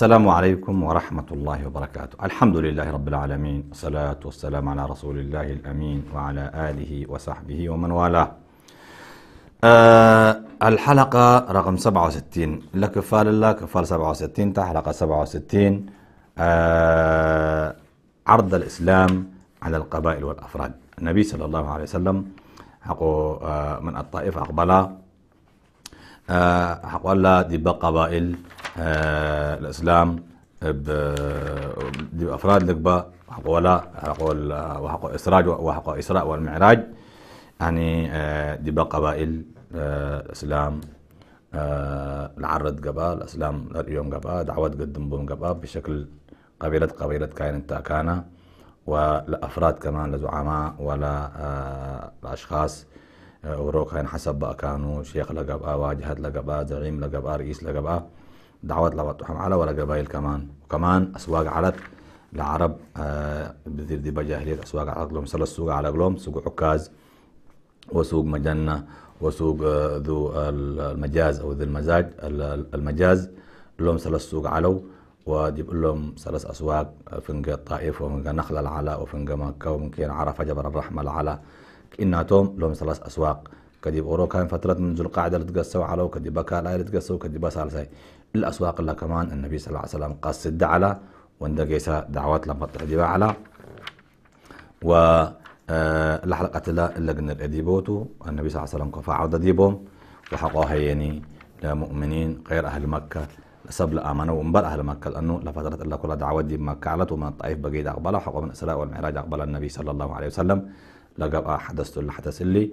السلام عليكم ورحمة الله وبركاته الحمد لله رب العالمين والصلاة والسلام على رسول الله الأمين وعلى آله وصحبه ومن والاه أه الحلقة رقم 67 لكفال الله كفال 67 حلقة 67 أه عرض الإسلام على القبائل والأفراد النبي صلى الله عليه وسلم حقو آه، من الطائف آه حقو الله دب قبائل الاسلام بافراد لقبا وحق ولاء وحق اسراج وحق اسراء والمعراج يعني آه، دبا قبائل آه، الاسلام آه، العرض قبا الاسلام اليوم قبا دعوات قدم بهم قبا بشكل قبيلة قبيلة كائن كان والافراد كمان لزعماء ولا الاشخاص وروك يعني حسب كانوا شيخ لقبا واجهة لقبا زعيم لقبا رئيس لقبا دعوات وحم على ولا قبائل كمان وكمان أسواق عرض العرب آه بذير دي بجاهلية أسواق عرض لهم سلا سوق على قلوم سوق عكاز وسوق مجنة وسوق آه ذو المجاز أو ذو المزاج المجاز لهم سلا سوق علو وجيب لهم ثلاث أسواق فنجا الطائف وفنجة نخل العلا وفنجا مكة وممكن عرفة جبل الرحمة العلا كإنها توم لهم ثلاث أسواق كديب كان فترة من ذو اللي لتقسوا على وكديب بكالا لتقسوا وكديب ساي الأسواق اللي كمان النبي صلى الله عليه وسلم قصد على وندا دعوات لما تقديبا على و آه، الحلقة لا إلا جنر أديبوتو النبي صلى الله عليه وسلم كفا عودة ديبهم وحقوها يعني لمؤمنين غير أهل مكة سبل آمنوا ومبر أهل مكة لأنه لفترة إلا كل دعوة دي مكة علت ومن الطائف بقيد أقبله حقوا من الإسراء والمعراج أقبل النبي صلى الله عليه وسلم لقى حدثت اللي حدث اللي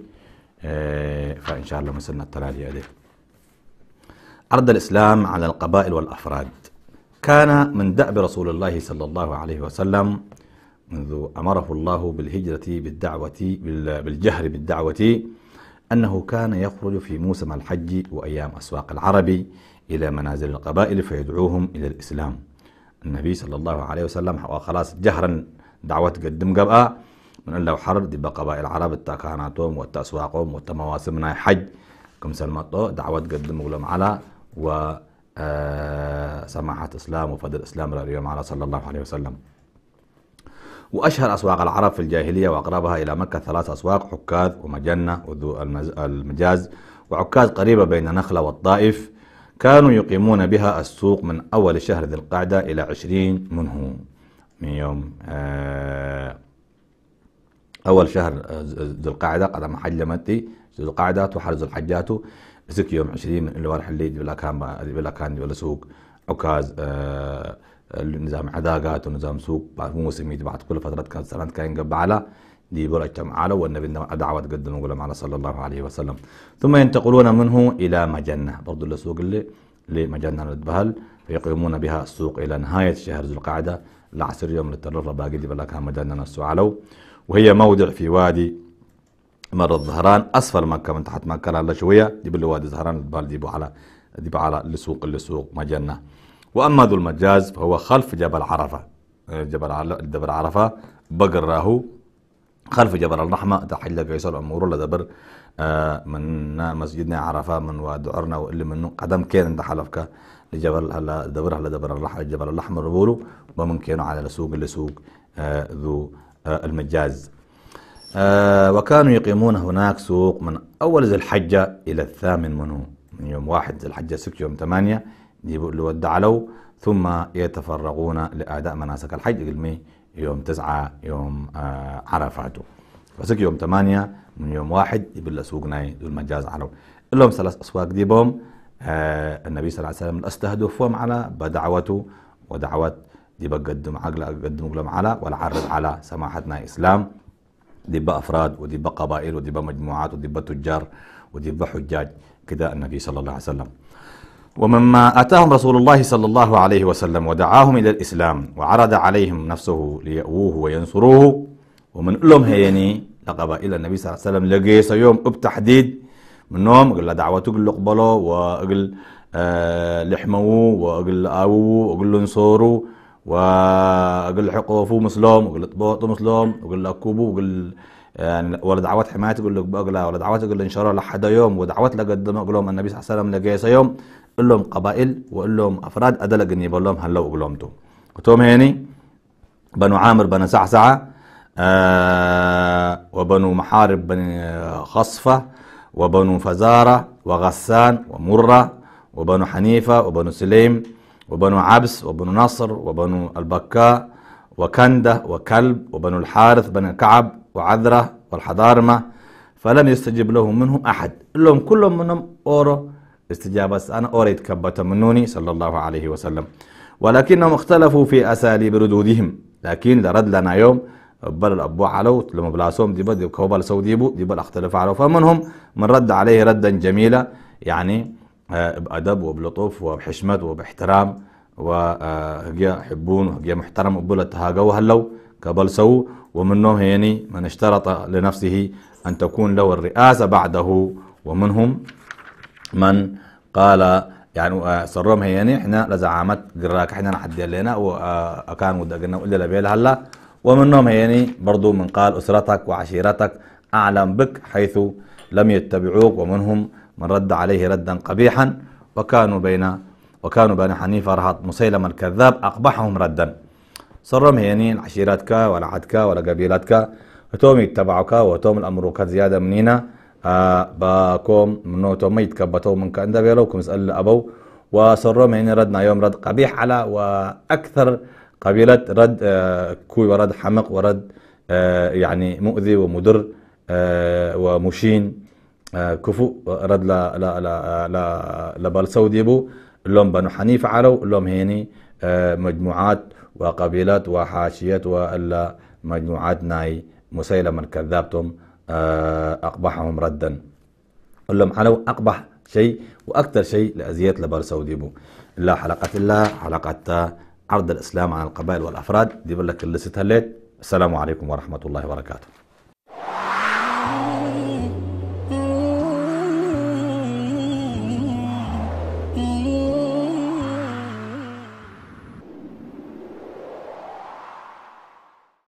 آه، فإن شاء الله وصلنا التلالي عليه. أرض الإسلام على القبائل والأفراد كان من دأب رسول الله صلى الله عليه وسلم منذ أمره الله بالهجرة بالدعوة بالجهر بالدعوة أنه كان يخرج في موسم الحج وأيام أسواق العرب إلى منازل القبائل فيدعوهم إلى الإسلام النبي صلى الله عليه وسلم خلاص جهرا دعوة قدم قبأ من حرب دي بقبائل العرب التا والتأسواقهم والتا أسواقهم مواسمنا حج كم سلمتو دعوة قدموا لهم على و آه، سماحة إسلام وفضل إسلام رأيهم على صلى الله عليه وسلم وأشهر أسواق العرب في الجاهلية وأقربها إلى مكة ثلاث أسواق حكاذ ومجنة وذو المجاز وعكاز قريبة بين نخلة والطائف كانوا يقيمون بها السوق من أول شهر ذي القعدة إلى عشرين منه من يوم آه أول شهر آه، ذو القاعدة قد حج متي ذو القاعدة وحرز الحجات سك يوم 20 من الوارح اللي بلا كان بلا كان ولا سوق عكاز آه، آه، نظام عداقات ونظام سوق بعد موسمي بعد كل فترة كانت سنة كان قبل على دي اجتمع على والنبي دعوة قدم قول على صلى الله عليه وسلم ثم ينتقلون منه إلى مجنة برضو السوق اللي لمجنة البهل فيقيمون بها السوق إلى نهاية شهر ذو القعدة العصر يوم للترر باقي دي بلا كان مجنة السوق علو وهي موضع في وادي مر الظهران أسفل مكة من تحت مكة لها شوية دي وادي الظهران البال دي على دي على لسوق لسوق مجنة وأما ذو المجاز فهو خلف جبل عرفة آه، جبل جبل عرفة بقر راهو خلف جبل الرحمة تحل قيصر أمور لدبر آه، من مسجدنا عرفة من عرنا واللي منه قدم كان عند حلفك لجبل هلا دبر هلا دبر جبل الأحمر بولو ومن كانوا على السوق لسوق آه، ذو المجاز آه، وكانوا يقيمون هناك سوق من أول ذي الحجة إلى الثامن منه من يوم واحد ذي الحجة سكت يوم ثمانية يجيبوا اللي ودع له ثم يتفرغون لأداء مناسك الحج المي يوم تسعة يوم آه، عرفاته فسك يوم ثمانية من يوم واحد يبلا سوق ناي إيه؟ ذو المجاز على لهم ثلاث أسواق ديبهم آه، النبي صلى الله عليه وسلم استهدفهم على بدعوته ودعوات دي بقدم عقل أقدم لهم على والعرض على سماحتنا إسلام دي أفراد ودي قبائل ودي مجموعات ودي تجار ودي حجاج كده النبي صلى الله عليه وسلم ومما أتاهم رسول الله صلى الله عليه وسلم ودعاهم إلى الإسلام وعرض عليهم نفسه ليأووه وينصروه ومن لهم هيني لقبائل النبي صلى الله عليه وسلم لقيس يوم بتحديد منهم قال دعوته قل قبله وقل آه لحموه وقل آووه وقل انصروه واقول حقوا فو مسلم وقول طبوطوا مسلم وقول اكوبه وقل يعني ولا دعوات حمايتي يقول لك بقلا ولا دعوات يقول ان شاء الله لحد يوم ودعوات لقدم اقول لهم النبي صلى الله عليه وسلم لقيس يوم قول لهم قبائل وقول لهم افراد ادلق اني بقول لهم هلا اقول لهم تو وتوم هيني بنو عامر بن سعسعه آه وبنو محارب بن خصفه وبنو فزاره وغسان ومره وبنو حنيفه وبنو سليم وبنو عبس وبنو نصر وبنو البكاء وكندة وكلب وبنو الحارث بن كعب وعذرة والحضارمة فلم يستجب لهم منهم أحد لهم كلهم منهم أورو استجابة أنا أريد كبة منوني صلى الله عليه وسلم ولكنهم اختلفوا في أساليب ردودهم لكن درد لنا يوم بل الأبو علو لما بلاسوم دي بد كوبال سوديبو دي بل اختلف علو فمنهم من رد عليه ردا جميلا يعني آه، بأدب وبلطف وبحشمة وباحترام وهجيا حبون وهجيا محترم وبلا التهاجا وهلو قبل سو ومنهم هيني من اشترط لنفسه أن تكون له الرئاسة بعده ومنهم من قال يعني آه، سرهم هيني احنا لزعامت قراك احنا نحدي لنا وكان آه، ودقنا وإلا لبيل هلا ومنهم هيني برضو من قال أسرتك وعشيرتك أعلم بك حيث لم يتبعوك ومنهم من رد عليه ردا قبيحا وكانوا بين وكانوا بين حنيفة رهط مسيلم الكذاب أقبحهم ردا صرهم يعني عشيرتك ولا عدك ولا قبيلتك وتوم يتبعوك وتوم الأمر زيادة منينا آه باكم منو توم يتكبتوا من عند بيروكم اسأل أبو وصرهم يعني ردنا يوم رد قبيح على وأكثر قبيلة رد آه كوي ورد حمق ورد آه يعني مؤذي ومدر آه، ومشين آه، كفو رد لا لا لا لا لبلسو ديبو لهم بنو حنيف عرو لهم هيني آه، مجموعات وقبيلات وحاشيات وإلا مجموعات ناي مسيلم كذابتهم أقبحهم ردا لهم علو أقبح شيء وأكثر شيء لأزيات لبلسو ديبو لا حلقة الله حلقة عرض الإسلام على القبائل والأفراد دي بقول لك اللي ستهلت السلام عليكم ورحمة الله وبركاته